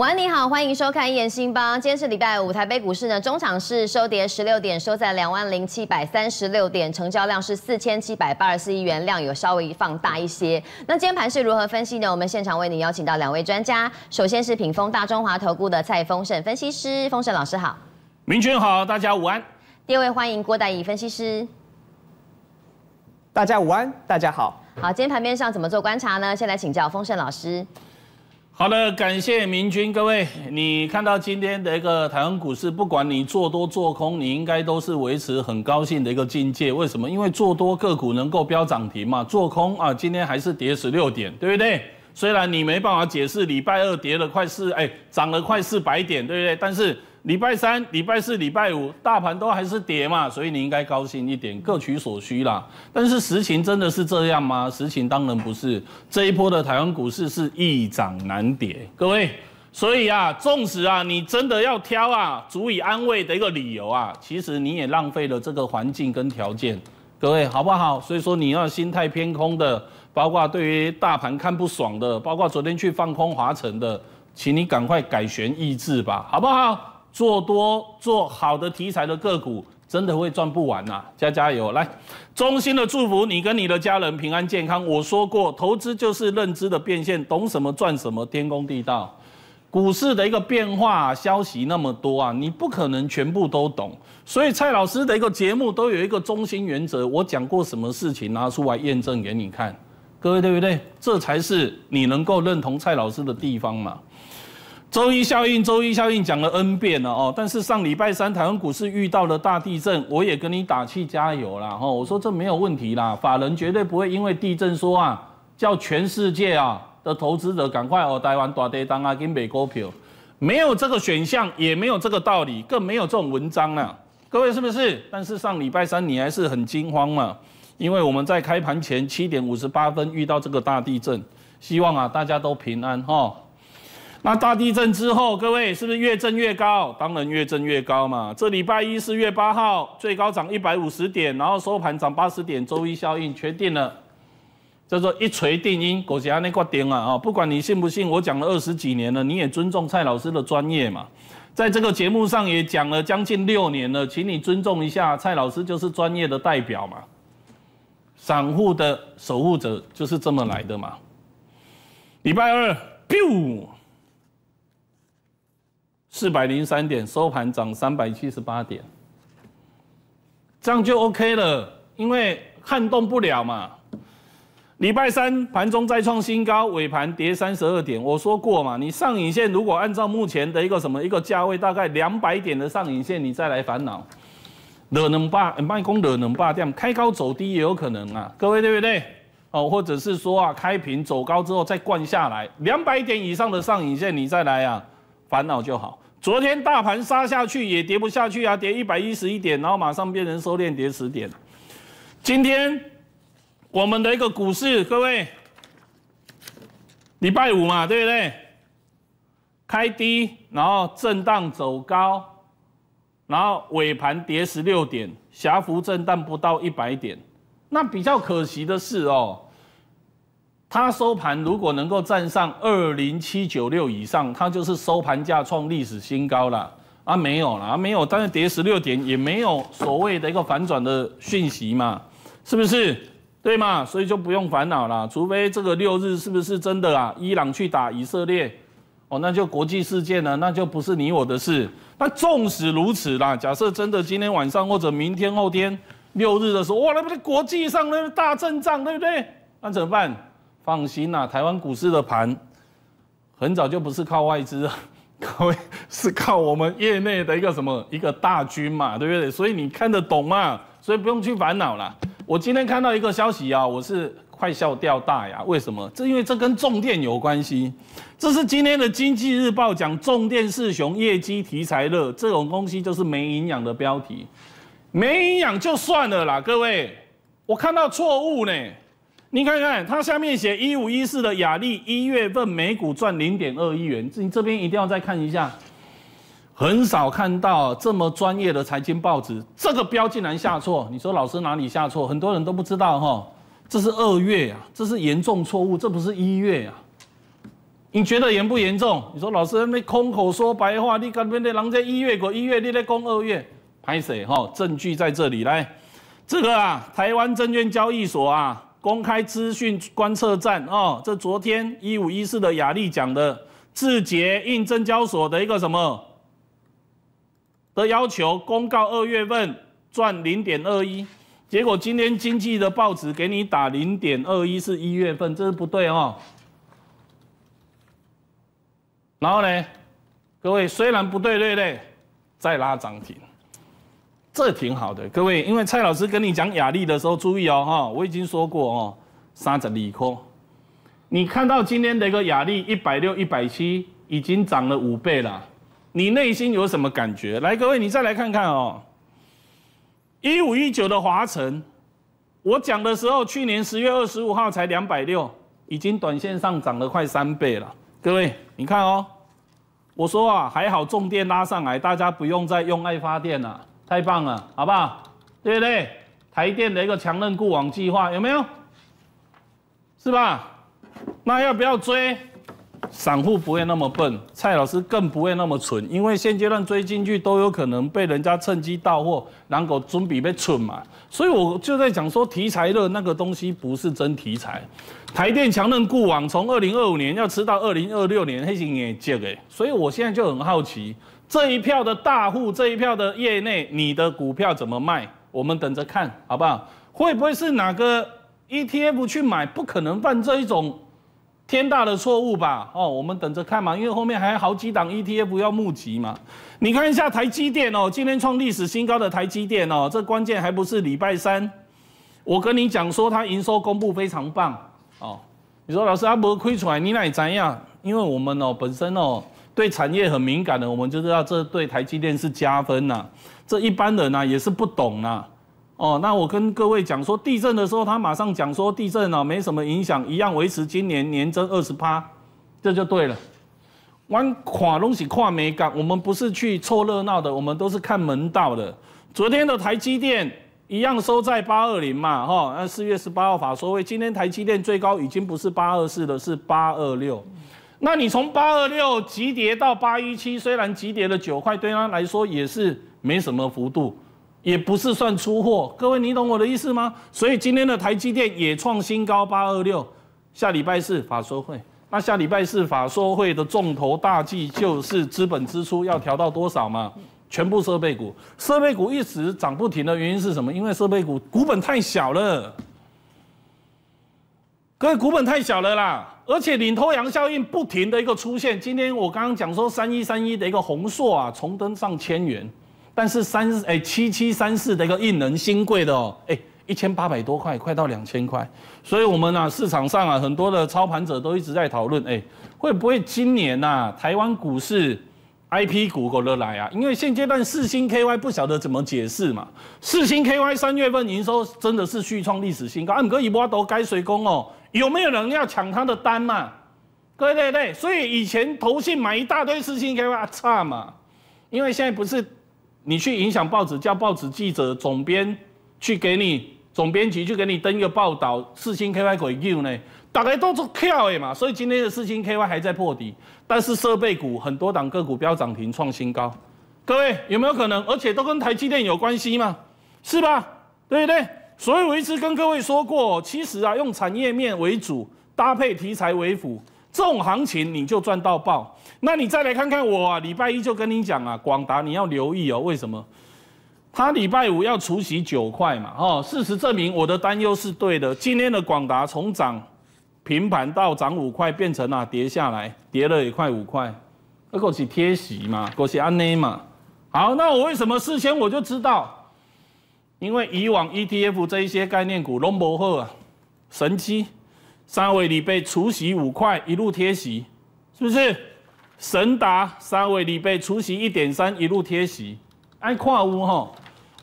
午安，你好，欢迎收看《眼新邦》。今天是礼拜五，台北股市呢，中场市收跌十六点，收在两万零七百三十六点，成交量是四千七百八十四亿元，量有稍微放大一些。那今天盘是如何分析呢？我们现场为你邀请到两位专家，首先是品丰大中华投顾的蔡丰盛分析师，丰盛老师好，明君好，大家午安。第二位欢迎郭大义分析师，大家午安，大家好。好，今天盘面上怎么做观察呢？先来请教丰盛老师。好的，感谢明君，各位，你看到今天的一个台湾股市，不管你做多做空，你应该都是维持很高兴的一个境界。为什么？因为做多个股能够飙涨停嘛，做空啊，今天还是跌十六点，对不对？虽然你没办法解释，礼拜二跌了快四，哎，涨了快四百点，对不对？但是。礼拜三、礼拜四、礼拜五，大盘都还是跌嘛，所以你应该高兴一点，各取所需啦。但是实情真的是这样吗？实情当然不是。这一波的台湾股市是易涨难跌，各位。所以啊，纵使啊，你真的要挑啊，足以安慰的一个理由啊，其实你也浪费了这个环境跟条件，各位好不好？所以说你要心态偏空的，包括对于大盘看不爽的，包括昨天去放空华晨的，请你赶快改弦易志吧，好不好？做多做好的题材的个股，真的会赚不完呐！加加油，来，衷心的祝福你跟你的家人平安健康。我说过，投资就是认知的变现，懂什么赚什么，天公地道。股市的一个变化消息那么多啊，你不可能全部都懂，所以蔡老师的一个节目都有一个中心原则，我讲过什么事情拿出来验证给你看，各位对不对？这才是你能够认同蔡老师的地方嘛。周一效应，周一效应讲了 N 遍了哦，但是上礼拜三台湾股市遇到了大地震，我也跟你打气加油啦。哈。我说这没有问题啦，法人绝对不会因为地震说啊，叫全世界啊的投资者赶快哦，台湾大跌当啊跟美国票，没有这个选项，也没有这个道理，更没有这种文章啦。各位是不是？但是上礼拜三你还是很惊慌嘛，因为我们在开盘前七点五十八分遇到这个大地震，希望啊大家都平安哈。那大地震之后，各位是不是越震越高？当然越震越高嘛。这礼拜一四月八号最高涨一百五十点，然后收盘涨八十点，周一效应确定了，叫做一锤定音。股侠那块点了啊，不管你信不信，我讲了二十几年了，你也尊重蔡老师的专业嘛。在这个节目上也讲了将近六年了，请你尊重一下蔡老师，就是专业的代表嘛。散户的守护者就是这么来的嘛。礼拜二，u 四百零三点收盘涨三百七十八点，这样就 OK 了，因为撼动不了嘛。礼拜三盘中再创新高，尾盘跌三十二点。我说过嘛，你上影线如果按照目前的一个什么一个价位，大概两百点的上影线，你再来烦恼，惹能霸，卖空惹能霸，这样开高走低也有可能啊，各位对不对？哦，或者是说啊，开平走高之后再灌下来，两百点以上的上影线，你再来啊。烦恼就好。昨天大盘杀下去也跌不下去啊，跌一百一十一点，然后马上变成收敛，跌十点。今天我们的一个股市，各位，礼拜五嘛，对不对？开低，然后震荡走高，然后尾盘跌十六点，狭幅震荡不到一百点。那比较可惜的是哦。它收盘如果能够站上二零七九六以上，它就是收盘价创历史新高了啊，没有了啊，没有，但是跌十六点也没有所谓的一个反转的讯息嘛，是不是？对嘛，所以就不用烦恼了，除非这个六日是不是真的啊？伊朗去打以色列，哦，那就国际事件了，那就不是你我的事。那纵使如此啦，假设真的今天晚上或者明天后天六日的时候，哇，那不是国际上个大阵仗，对不对？那怎么办？放心啦，台湾股市的盘很早就不是靠外资啊。各位是靠我们业内的一个什么一个大军嘛，对不对？所以你看得懂嘛？所以不用去烦恼啦。我今天看到一个消息啊，我是快笑掉大牙。为什么？这因为这跟重电有关系。这是今天的《经济日报》讲重电是熊，业绩题材热，这种东西就是没营养的标题，没营养就算了啦。各位，我看到错误呢。你看看，它下面写一五一四的雅丽一月份每股赚零点二亿元。你这边一定要再看一下，很少看到这么专业的财经报纸，这个标竟然下错。你说老师哪里下错？很多人都不知道哈，这是二月啊，这是严重错误，这不是一月呀。你觉得严不严重？你说老师那空口说白话，你那边的人在一月股一月，你在攻二月，拍谁哈？证据在这里，来，这个啊，台湾证券交易所啊。公开资讯观测站哦，这昨天一五一四的雅丽讲的字节应证交所的一个什么的要求公告，二月份赚零点二一，结果今天经济的报纸给你打零点二一是一月份，这是不对哦。然后呢，各位虽然不对，对不对？再拉涨停。这挺好的，各位，因为蔡老师跟你讲雅丽的时候，注意哦，哈，我已经说过哦，三折利空。你看到今天的一个雅丽，一百六、一百七，已经涨了五倍了，你内心有什么感觉？来，各位，你再来看看哦，一五一九的华晨，我讲的时候，去年十月二十五号才两百六，已经短线上涨了快三倍了。各位，你看哦，我说啊，还好，重电拉上来，大家不用再用爱发电了。太棒了，好不好？对不对？台电的一个强韧固网计划有没有？是吧？那要不要追？散户不会那么笨，蔡老师更不会那么蠢，因为现阶段追进去都有可能被人家趁机盗货，狼狗准比被蠢嘛。所以我就在讲说，题材的那个东西不是真题材。台电强韧固网从二零二五年要吃到二零二六年，黑心也接的，所以我现在就很好奇。这一票的大户，这一票的业内，你的股票怎么卖？我们等着看好不好？会不会是哪个 ETF 去买？不可能犯这一种天大的错误吧？哦，我们等着看嘛，因为后面还有好几档 ETF 要募集嘛。你看一下台积电哦，今天创历史新高的台积电哦，这关键还不是礼拜三。我跟你讲说，它营收公布非常棒哦。你说老师阿伯亏出来，你哪怎样？因为我们哦本身哦。对产业很敏感的，我们就知道这对台积电是加分呐。这一般人呐也是不懂呐。哦，那我跟各位讲说，地震的时候他马上讲说地震啊没什么影响，一样维持今年年增二十八，这就对了。玩垮东西跨没干，我们不是去凑热闹的，我们都是看门道的。昨天的台积电一样收在八二零嘛，哈。那四月十八号法所谓今天台积电最高已经不是八二四了，是八二六。那你从八二六急跌到八一七，虽然急跌了九块，对他来说也是没什么幅度，也不是算出货。各位，你懂我的意思吗？所以今天的台积电也创新高八二六，下礼拜四法说会。那下礼拜四法说会的重头大计就是资本支出要调到多少嘛？全部设备股，设备股一直涨不停的原因是什么？因为设备股股本太小了，各位股本太小了啦。而且领头羊效应不停的一个出现，今天我刚刚讲说三一三一的一个红硕啊重登上千元，但是三哎七七三四的一个印能新贵的哦哎一千八百多块，快到两千块，所以我们呢市场上啊很多的操盘者都一直在讨论，哎会不会今年呐台湾股市 I P 股够得来啊？因为现阶段四星 K Y 不晓得怎么解释嘛，四星 K Y 三月份营收真的是续创历史新高，按哥一波都该随攻哦。有没有人要抢他的单嘛？各位对对？所以以前投信买一大堆四星 K Y 差嘛，因为现在不是你去影响报纸，叫报纸记者总编去给你总编辑去给你登一个报道，四星 K Y 可 U 呢，大概都是跳的嘛。所以今天的四星 K Y 还在破底，但是设备股很多档个股飙涨停创新高，各位有没有可能？而且都跟台积电有关系嘛，是吧？对不对。所以我一直跟各位说过，其实啊，用产业面为主，搭配题材为辅，这种行情你就赚到爆。那你再来看看我，啊，礼拜一就跟你讲啊，广达你要留意哦，为什么？他礼拜五要除息九块嘛，哦，事实证明我的担忧是对的。今天的广达从涨平盘到涨五块，变成啊跌下来，跌了也快五块，那个是贴息嘛，过是安内嘛。好，那我为什么事先我就知道？因为以往 ETF 这一些概念股龙博后啊，神奇三位里被除息五块一路贴息，是不是？神达三位里被除息一点三一路贴息。爱跨乌哈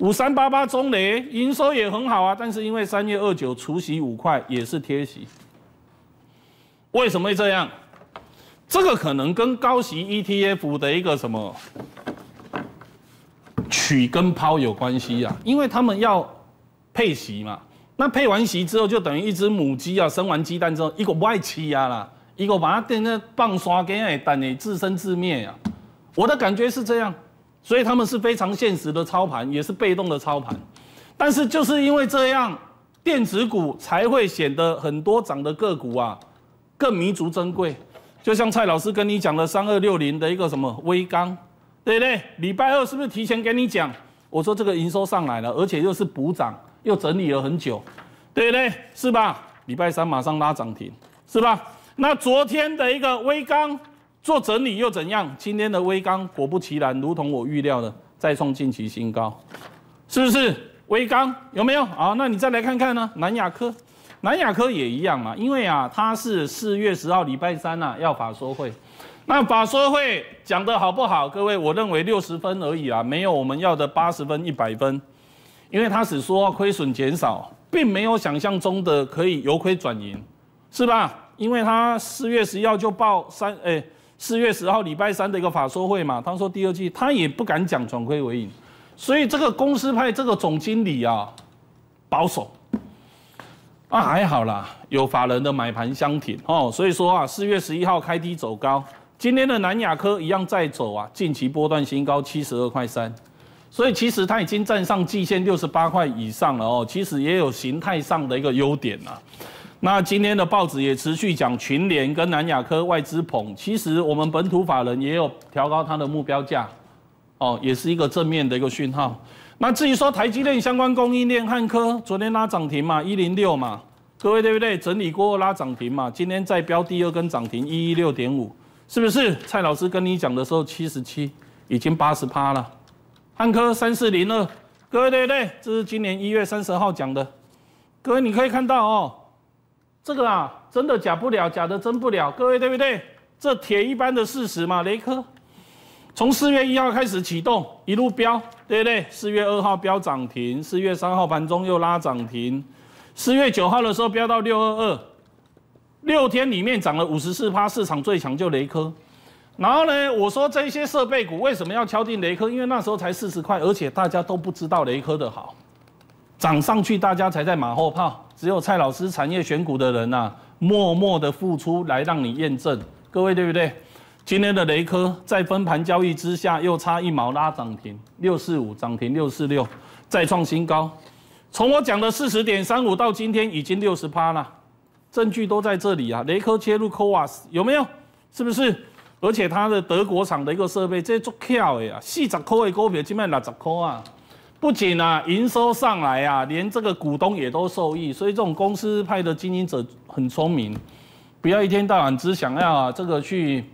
五三八八中雷营收也很好啊，但是因为三月二九除息五块也是贴息，为什么会这样？这个可能跟高息 ETF 的一个什么？取跟抛有关系啊，因为他们要配席嘛，那配完席之后就等于一只母鸡啊，生完鸡蛋之后，一个外爱啊啦，一个把它垫在棒刷给蛋，你自生自灭呀。我的感觉是这样，所以他们是非常现实的操盘，也是被动的操盘。但是就是因为这样，电子股才会显得很多涨的个股啊更弥足珍贵。就像蔡老师跟你讲的，三二六零的一个什么微钢。对不对？礼拜二是不是提前给你讲？我说这个营收上来了，而且又是补涨，又整理了很久，对不对？是吧？礼拜三马上拉涨停，是吧？那昨天的一个微钢做整理又怎样？今天的微钢果不其然，如同我预料的再创近期新高，是不是？微钢有没有？好，那你再来看看呢？南亚科，南亚科也一样嘛，因为啊，它是四月十号礼拜三呐，要法说会。那法说会讲的好不好？各位，我认为六十分而已啊，没有我们要的八十分、一百分，因为他只说亏损减少，并没有想象中的可以由亏转盈，是吧？因为他四月十一号就报三，哎，四月十号礼拜三的一个法说会嘛，他说第二季他也不敢讲转亏为盈，所以这个公司派这个总经理啊保守啊还好啦，有法人的买盘相挺哦，所以说啊，四月十一号开低走高。今天的南亚科一样在走啊，近期波段新高七十二块三，所以其实它已经站上季线六十八块以上了哦。其实也有形态上的一个优点啊。那今天的报纸也持续讲群联跟南亚科外资捧，其实我们本土法人也有调高它的目标价哦，也是一个正面的一个讯号。那至于说台积电相关供应链汉科，昨天拉涨停嘛，一零六嘛，各位对不对？整理过后拉涨停嘛，今天再标第二根涨停一一六点五。是不是蔡老师跟你讲的时候七十七，已经八十八了？汉科三四零二，各位对不对？这是今年一月三十号讲的。各位你可以看到哦，这个啊真的假不了，假的真不了，各位对不对？这铁一般的事实嘛。雷科从四月一号开始启动，一路飙，对不对？四月二号飙涨停，四月三号盘中又拉涨停，四月九号的时候飙到六二二。六天里面涨了五十四趴，市场最强就雷科。然后呢，我说这些设备股为什么要敲定雷科？因为那时候才四十块，而且大家都不知道雷科的好，涨上去大家才在马后炮。只有蔡老师产业选股的人呐，默默的付出来让你验证，各位对不对？今天的雷科在分盘交易之下又差一毛拉涨停，六四五涨停六四六再创新高，从我讲的四十点三五到今天已经六十趴了。证据都在这里啊！雷科切入科瓦斯有没有？是不是？而且它的德国厂的一个设备，这做跳的啊，四十块的股票今卖六十块啊！不仅啊营收上来啊，连这个股东也都受益。所以这种公司派的经营者很聪明，不要一天到晚只想要啊这个去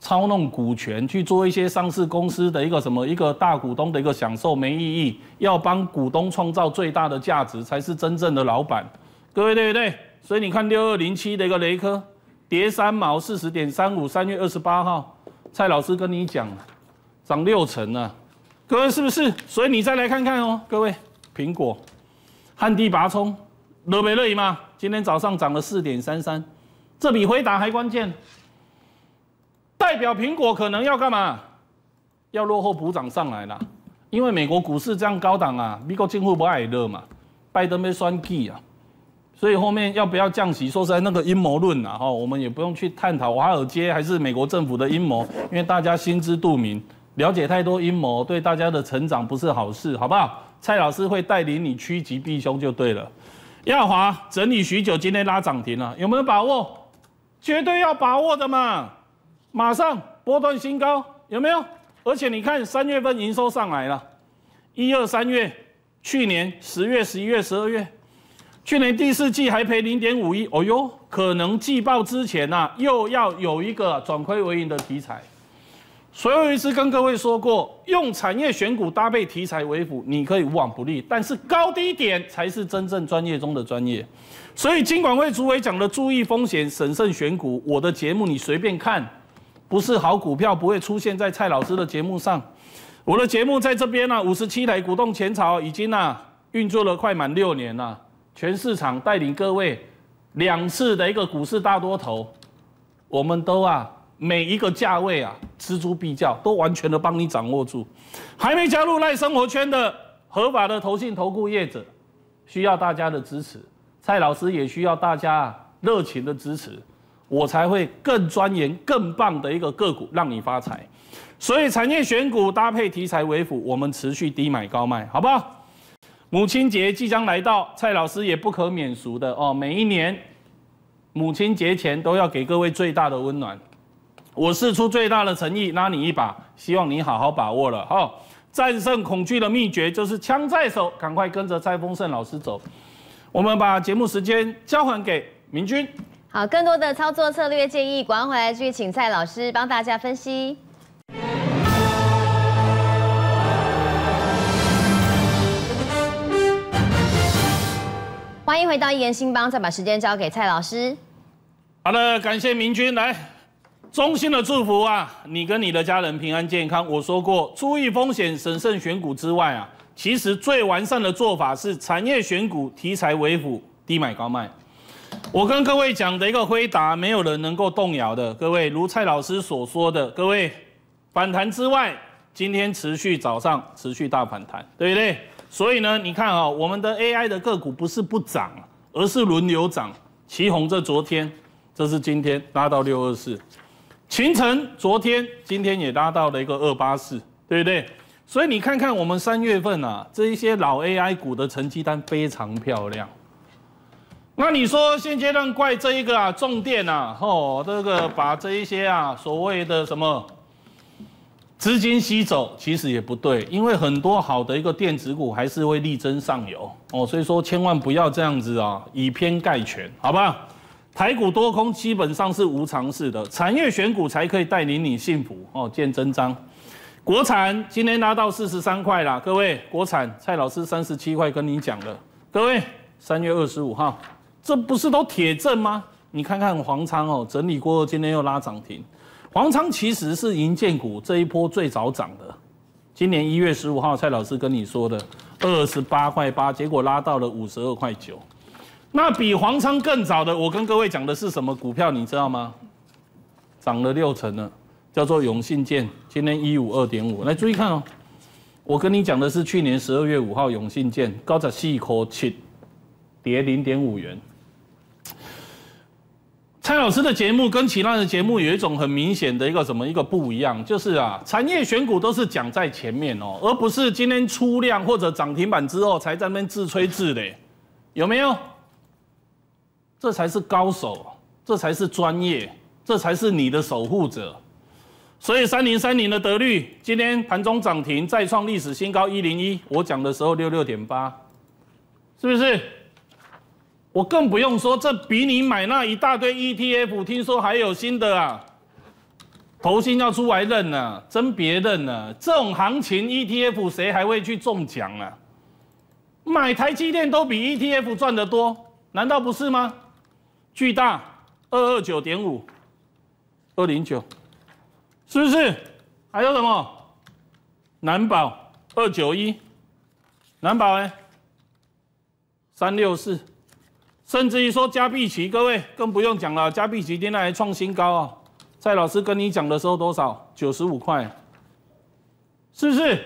操弄股权，去做一些上市公司的一个什么一个大股东的一个享受，没意义。要帮股东创造最大的价值，才是真正的老板。各位对不对？所以你看六二零七的一个雷科跌三毛四十点三五，三月二十八号，蔡老师跟你讲，涨六成啊，各位是不是？所以你再来看看哦，各位，苹果、旱地拔葱、乐没乐嘛，今天早上涨了四点三三，这比回答还关键，代表苹果可能要干嘛？要落后补涨上来了，因为美国股市这样高档啊，美国政府不爱乐嘛，拜登被酸屁啊。所以后面要不要降息？说实在，那个阴谋论啊，哈，我们也不用去探讨华尔街还是美国政府的阴谋，因为大家心知肚明。了解太多阴谋，对大家的成长不是好事，好不好？蔡老师会带领你趋吉避凶就对了。亚华整理许久，今天拉涨停了，有没有把握？绝对要把握的嘛！马上波段新高有没有？而且你看，三月份营收上来了，一二三月，去年十月、十一月、十二月。去年第四季还赔零点五亿，哦哟，可能季报之前呐又要有一个转亏为盈的题材。所以我一直跟各位说过，用产业选股搭配题材为辅，你可以无往不利。但是高低点才是真正专业中的专业。所以金管会主委讲的注意风险、审慎选股，我的节目你随便看，不是好股票不会出现在蔡老师的节目上。我的节目在这边呢，五十七台股动前朝已经呐运作了快满六年了。全市场带领各位两次的一个股市大多头，我们都啊每一个价位啊锱铢必较都完全的帮你掌握住。还没加入赖生活圈的合法的投信投顾业者，需要大家的支持，蔡老师也需要大家热情的支持，我才会更钻研更棒的一个个股让你发财。所以产业选股搭配题材为辅，我们持续低买高卖，好不好？母亲节即将来到，蔡老师也不可免俗的哦，每一年母亲节前都要给各位最大的温暖。我试出最大的诚意，拉你一把，希望你好好把握了哦。战胜恐惧的秘诀就是枪在手，赶快跟着蔡丰盛老师走。我们把节目时间交还给明君。好，更多的操作策略建议，转回来就请蔡老师帮大家分析。欢迎回到一言兴邦，再把时间交给蔡老师。好的，感谢明君来，衷心的祝福啊，你跟你的家人平安健康。我说过，注意风险、审慎选股之外啊，其实最完善的做法是产业选股、题材为辅、低买高卖。我跟各位讲的一个回答，没有人能够动摇的。各位，如蔡老师所说的，各位反弹之外，今天持续早上持续大反弹，对不对？所以呢，你看啊，我们的 AI 的个股不是不涨，而是轮流涨。祁红这昨天，这是今天拉到六二四，秦晨昨天、今天也拉到了一个二八四，对不对？所以你看看我们三月份啊，这一些老 AI 股的成绩单非常漂亮。那你说现阶段怪这一个啊，重电啊，吼，这个把这一些啊，所谓的什么？资金吸走其实也不对，因为很多好的一个电子股还是会力争上游哦，所以说千万不要这样子啊，以偏概全，好吧？台股多空基本上是无常事的，产业选股才可以带领你幸福哦，见真章。国产今天拉到四十三块了，各位，国产蔡老师三十七块跟你讲了，各位三月二十五号，这不是都铁证吗？你看看黄昌哦，整理过今天又拉涨停。黄昌其实是银建股这一波最早涨的，今年一月十五号蔡老师跟你说的二十八块八，结果拉到了五十二块九。那比黄昌更早的，我跟各位讲的是什么股票？你知道吗？涨了六成了，叫做永信建，今天一五二点五。来注意看哦，我跟你讲的是去年十二月五号永信建高台四口七跌零点五元。蔡老师的节目跟其他的节目有一种很明显的一个什么一个不一样，就是啊，产业选股都是讲在前面哦，而不是今天出量或者涨停板之后才在那边自吹自擂，有没有？这才是高手，这才是专业，这才是你的守护者。所以三零三零的得率今天盘中涨停再创历史新高一零一，我讲的时候六六点八，是不是？我更不用说，这比你买那一大堆 ETF，听说还有新的啊，投信要出来认了，真别认了，这种行情 ETF 谁还会去中奖啊？买台积电都比 ETF 赚得多，难道不是吗？巨大二二九点五，二零九，是不是？还有什么？南宝二九一，南宝哎，三六四。甚至于说加币奇，各位更不用讲了，加币奇今天还创新高啊！蔡老师跟你讲的时候多少？九十五块，是不是？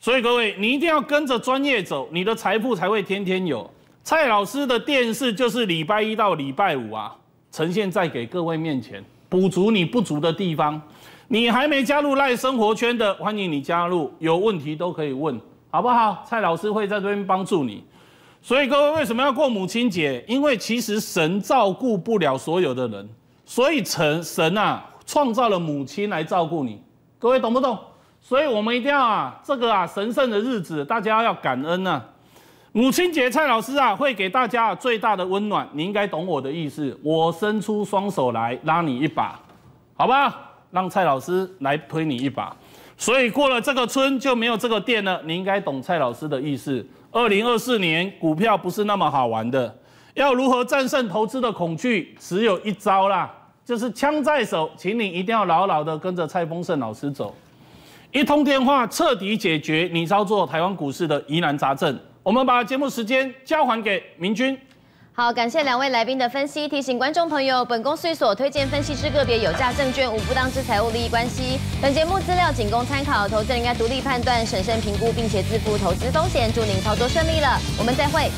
所以各位，你一定要跟着专业走，你的财富才会天天有。蔡老师的电视就是礼拜一到礼拜五啊，呈现在给各位面前，补足你不足的地方。你还没加入赖生活圈的，欢迎你加入，有问题都可以问，好不好？蔡老师会在这边帮助你。所以各位为什么要过母亲节？因为其实神照顾不了所有的人，所以神神啊创造了母亲来照顾你。各位懂不懂？所以我们一定要啊这个啊神圣的日子，大家要感恩呢。母亲节蔡老师啊会给大家最大的温暖，你应该懂我的意思。我伸出双手来拉你一把，好吧？让蔡老师来推你一把。所以过了这个村就没有这个店了，你应该懂蔡老师的意思。二零二四年股票不是那么好玩的，要如何战胜投资的恐惧？只有一招啦，就是枪在手，请你一定要牢牢的跟着蔡峰盛老师走，一通电话彻底解决你操作台湾股市的疑难杂症。我们把节目时间交还给明君。好，感谢两位来宾的分析，提醒观众朋友，本公司所推荐分析之个别有价证券无不当之财务利益关系。本节目资料仅供参考，投资人应该独立判断、审慎评估，并且自负投资风险。祝您操作顺利了，我们再会。